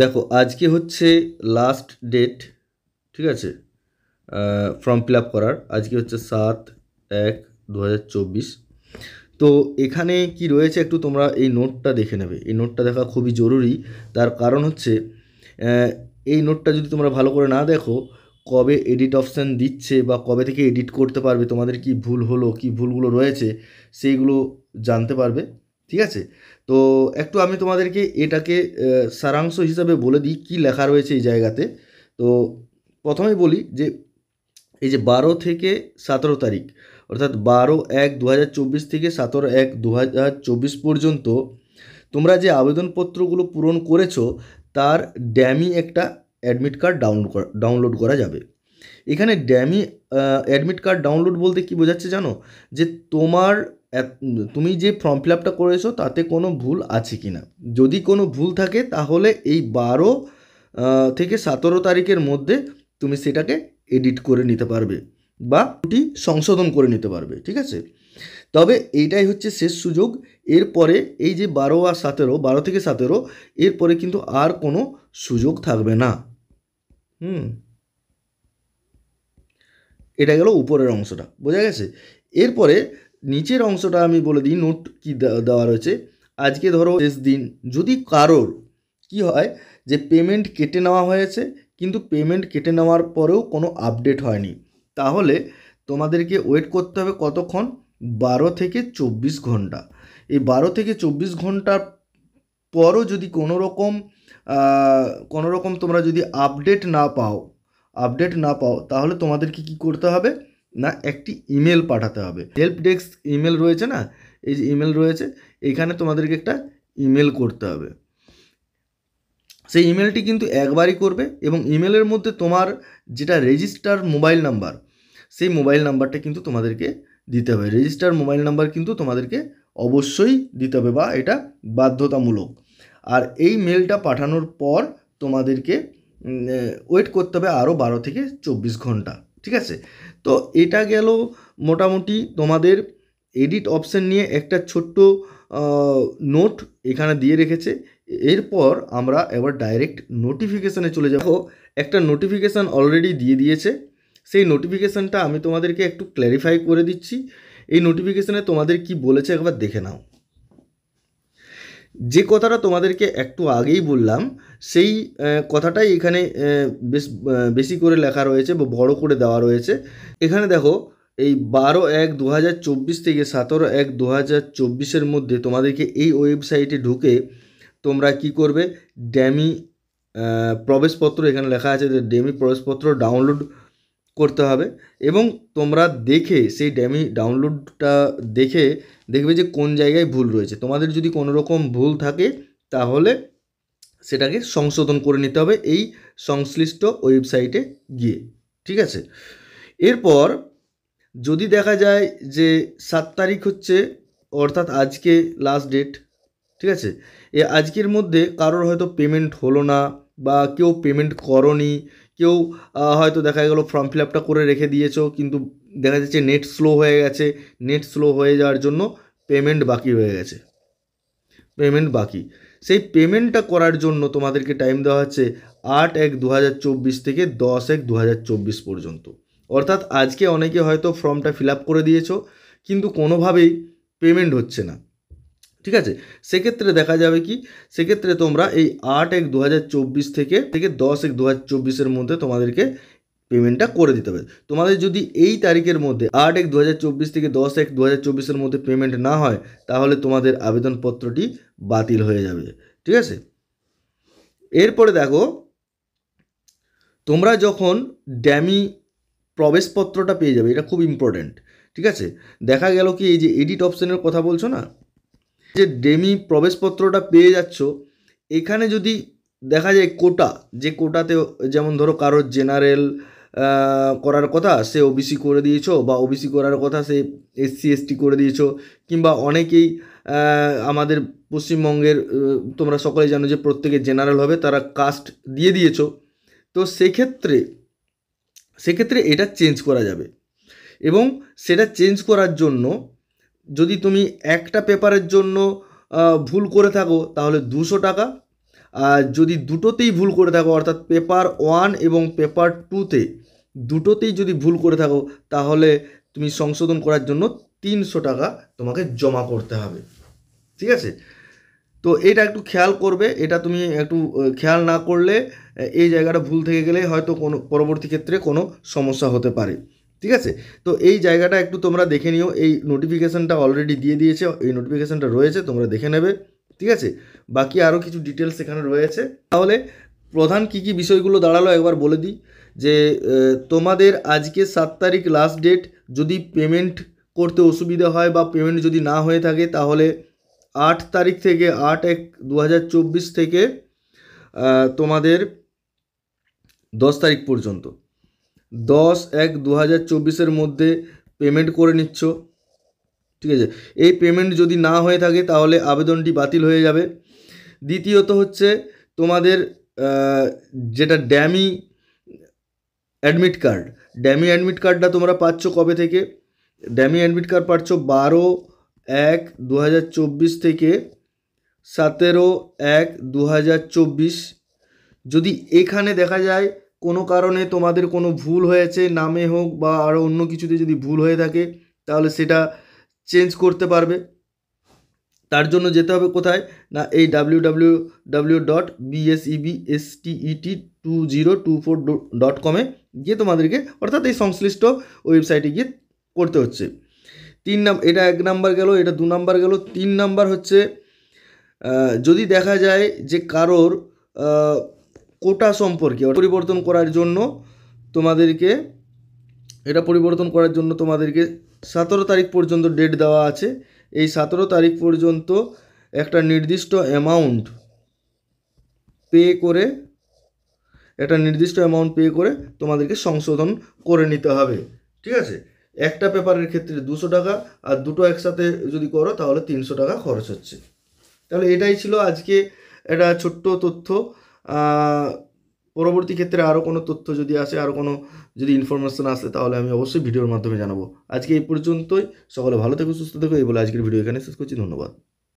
দেখো আজকে হচ্ছে লাস্ট ডেট ঠিক আছে ফর্ম ফিল আপ করার আজকে হচ্ছে সাত এক দু তো এখানে কি রয়েছে একটু তোমরা এই নোটটা দেখে নেবে এই নোটটা দেখা খুবই জরুরি তার কারণ হচ্ছে এই নোটটা যদি তোমরা ভালো করে না দেখো কবে এডিট অপশান দিচ্ছে বা কবে থেকে এডিট করতে পারবে তোমাদের কি ভুল হলো কি ভুলগুলো রয়েছে সেইগুলো জানতে পারবে ঠিক আছে তো একটু আমি তোমাদেরকে এটাকে সারাংশ হিসাবে বলে দিই কী লেখা রয়েছে এই জায়গাতে তো প্রথমে বলি যে এই যে বারো থেকে সতেরো তারিখ অর্থাৎ বারো এক দু থেকে সতেরো এক দু পর্যন্ত তোমরা যে আবেদনপত্রগুলো পূরণ করেছো তার ড্যামি একটা অ্যাডমিট কার্ড ডাউনলোড করা ডাউনলোড করা যাবে এখানে ড্যামি অ্যাডমিট কার্ড ডাউনলোড বলতে কি বোঝাচ্ছে জানো যে তোমার তুমি যে ফর্ম ফিল আপটা করেছো তাতে কোনো ভুল আছে কি না যদি কোনো ভুল থাকে তাহলে এই বারো থেকে সতেরো তারিখের মধ্যে তুমি সেটাকে এডিট করে নিতে পারবে বা ওটি সংশোধন করে নিতে পারবে ঠিক আছে তবে এইটাই হচ্ছে শেষ সুযোগ এরপরে এই যে বারো আর সতেরো বারো থেকে সতেরো এরপরে কিন্তু আর কোনো সুযোগ থাকবে না হুম এটা গেল উপরের অংশটা বোঝা গেছে এরপরে নিচের অংশটা আমি বলে দিই নোট কি দেওয়া রয়েছে আজকে ধরো শেষ দিন যদি কারোর কি হয় যে পেমেন্ট কেটে নেওয়া হয়েছে কিন্তু পেমেন্ট কেটে নেওয়ার পরেও কোনো আপডেট হয়নি তাহলে তোমাদেরকে ওয়েট করতে হবে কতক্ষণ বারো থেকে চব্বিশ ঘন্টা এই বারো থেকে চব্বিশ ঘন্টার পরও যদি কোনো রকম কোনো রকম তোমরা যদি আপডেট না পাও আপডেট না পাও তাহলে তোমাদেরকে কি করতে হবে না একটি ইমেল পাঠাতে হবে হেল্প ডেস্ক ইমেল রয়েছে না এই যে ইমেল রয়েছে এখানে তোমাদেরকে একটা ইমেল করতে হবে সেই ইমেলটি কিন্তু একবারই করবে এবং ইমেলের মধ্যে তোমার যেটা রেজিস্টার মোবাইল নাম্বার সেই মোবাইল নাম্বারটা কিন্তু তোমাদেরকে দিতে হবে রেজিস্টার মোবাইল নাম্বার কিন্তু তোমাদেরকে অবশ্যই দিতে হবে বা এটা বাধ্যতামূলক আর এই মেলটা পাঠানোর পর তোমাদেরকে ওয়েট করতে হবে আরও বারো থেকে চব্বিশ ঘন্টা ঠিক আছে তো এটা গেল মোটামুটি তোমাদের এডিট অপশান নিয়ে একটা ছোট্ট নোট এখানে দিয়ে রেখেছে এরপর আমরা এবার ডাইরেক্ট নোটিফিকেশানে চলে যাব একটা নোটিফিকেশান অলরেডি দিয়ে দিয়েছে সেই নোটিফিকেশানটা আমি তোমাদেরকে একটু ক্ল্যারিফাই করে দিচ্ছি এই নোটিফিকেশানে তোমাদের কি বলেছে একবার দেখে নাও যে কথাটা তোমাদেরকে একটু আগেই বললাম সেই কথাটাই এখানে বেশ বেশি করে লেখা রয়েছে বা বড় করে দেওয়া রয়েছে এখানে দেখো এই বারো এক দু থেকে সতেরো এক দু হাজার মধ্যে তোমাদেরকে এই ওয়েবসাইটে ঢুকে তোমরা কি করবে ড্যামি প্রবেশপত্র এখানে লেখা আছে যে ড্যামি প্রবেশপত্র ডাউনলোড করতে হবে এবং তোমরা দেখে সেই ড্যামি ডাউনলোডটা দেখে দেখবে যে কোন জায়গায় ভুল রয়েছে তোমাদের যদি কোনো রকম ভুল থাকে তাহলে সেটাকে সংশোধন করে নিতে হবে এই সংশ্লিষ্ট ওয়েবসাইটে গিয়ে ঠিক আছে এরপর যদি দেখা যায় যে সাত তারিখ হচ্ছে অর্থাৎ আজকে লাস্ট ডেট ঠিক আছে এ আজকের মধ্যে কারোর হয়তো পেমেন্ট হলো না বা কেউ পেমেন্ট করনি কেউ হয়তো দেখা গেল ফর্ম ফিল আপটা করে রেখে দিয়েছো কিন্তু দেখা যাচ্ছে নেট স্লো হয়ে গেছে নেট স্লো হয়ে যাওয়ার জন্য পেমেন্ট বাকি হয়ে গেছে পেমেন্ট বাকি সেই পেমেন্টটা করার জন্য তোমাদেরকে টাইম দেওয়া হচ্ছে আট এক দু থেকে দশ এক দু পর্যন্ত অর্থাৎ আজকে অনেকে হয়তো ফর্মটা ফিল আপ করে দিয়েছো কিন্তু কোনোভাবেই পেমেন্ট হচ্ছে না ঠিক আছে সেক্ষেত্রে দেখা যাবে কি সেক্ষেত্রে তোমরা এই আট এক দু থেকে থেকে দশ এক দু হাজার মধ্যে তোমাদেরকে পেমেন্টটা করে দিতে হবে তোমাদের যদি এই তারিখের মধ্যে আট এক দু থেকে দশ এক দু হাজার মধ্যে পেমেন্ট না হয় তাহলে তোমাদের আবেদনপত্রটি বাতিল হয়ে যাবে ঠিক আছে এরপরে দেখো তোমরা যখন ড্যামি প্রবেশপত্রটা পেয়ে যাবে এটা খুব ইম্পর্ট্যান্ট ঠিক আছে দেখা গেল কি এই যে এডিট অপশানের কথা বলছো না যে ডেমি প্রবেশপত্রটা পেয়ে যাচ্ছ এখানে যদি দেখা যায় কোটা যে কোটাতে যেমন ধরো কারোর জেনারেল করার কথা সে ওবিসি করে দিয়েছো বা ওবিসি করার কথা সে এসসি এসটি করে দিয়েছ কিংবা অনেকেই আমাদের পশ্চিমবঙ্গের তোমরা সকলে জানো যে প্রত্যেকে জেনারেল হবে তারা কাস্ট দিয়ে দিয়েছো তো সেক্ষেত্রে সেক্ষেত্রে এটা চেঞ্জ করা যাবে এবং সেটা চেঞ্জ করার জন্য যদি তুমি একটা পেপারের জন্য ভুল করে থাকো তাহলে দুশো টাকা আর যদি দুটোতেই ভুল করে থাকো অর্থাৎ পেপার ওয়ান এবং পেপার টুতে দুটোতেই যদি ভুল করে থাকো তাহলে তুমি সংশোধন করার জন্য তিনশো টাকা তোমাকে জমা করতে হবে ঠিক আছে তো এটা একটু খেয়াল করবে এটা তুমি একটু খেয়াল না করলে এই জায়গাটা ভুল থেকে গেলে হয়তো কোনো পরবর্তী ক্ষেত্রে কোনো সমস্যা হতে পারে ঠিক আছে তো এই জায়গাটা একটু তোমরা দেখে নিও এই নোটিফিকেশানটা অলরেডি দিয়ে দিয়েছে এই নোটিফিকেশানটা রয়েছে তোমরা দেখে নেবে ঠিক আছে বাকি আরও কিছু ডিটেলস এখানে রয়েছে তাহলে প্রধান কি কি বিষয়গুলো দাঁড়ালো একবার বলে দিই যে তোমাদের আজকে সাত তারিখ লাস্ট ডেট যদি পেমেন্ট করতে অসুবিধা হয় বা পেমেন্ট যদি না হয়ে থাকে তাহলে আট তারিখ থেকে আট এক দু থেকে তোমাদের দশ তারিখ পর্যন্ত দশ এক দু হাজার চব্বিশের মধ্যে পেমেন্ট করে নিচ্ছ ঠিক আছে এই পেমেন্ট যদি না হয়ে থাকে তাহলে আবেদনটি বাতিল হয়ে যাবে দ্বিতীয়ত হচ্ছে তোমাদের যেটা dummy admit card dummy admit কার্ডটা তোমরা পাচ্ছ কবে থেকে ড্যামি অ্যাডমিট কার্ড পাচ্ছ বারো এক দু থেকে সতেরো এক দু যদি এখানে দেখা যায় কোনো কারণে তোমাদের কোনো ভুল হয়েছে নামে হোক বা আরও অন্য কিছুতে যদি ভুল হয়ে থাকে তাহলে সেটা চেঞ্জ করতে পারবে তার জন্য যেতে হবে কোথায় না এই W W W dot two zero two four dot কমে গিয়ে তোমাদেরকে অর্থাৎ এই সংশ্লিষ্ট ওয়েবসাইটে গিয়ে করতে হচ্ছে তিন নাম এটা এক নাম্বার গেল এটা দু নাম্বার গেল তিন নাম্বার হচ্ছে যদি দেখা যায় যে কারোর কোটা সম্পর্কে পরিবর্তন করার জন্য তোমাদেরকে এটা পরিবর্তন করার জন্য তোমাদেরকে সতেরো তারিখ পর্যন্ত ডেট দেওয়া আছে এই সতেরো তারিখ পর্যন্ত একটা নির্দিষ্ট অ্যামাউন্ট পে করে একটা নির্দিষ্ট অ্যামাউন্ট পে করে তোমাদেরকে সংশোধন করে নিতে হবে ঠিক আছে একটা পেপারের ক্ষেত্রে দুশো টাকা আর দুটো একসাথে যদি করো তাহলে তিনশো টাকা খরচ হচ্ছে তাহলে এটাই ছিল আজকে একটা ছোট্ট তথ্য পরবর্তী ক্ষেত্রে আরও কোনো তথ্য যদি আসে আরও কোনো যদি ইনফরমেশান আসে তাহলে আমি অবশ্যই ভিডিওর মাধ্যমে জানাবো আজকে এই পর্যন্তই সকলে ভালো থেকো সুস্থ থেকো এই বলে আজকের ভিডিও এখানে শেষ করছি ধন্যবাদ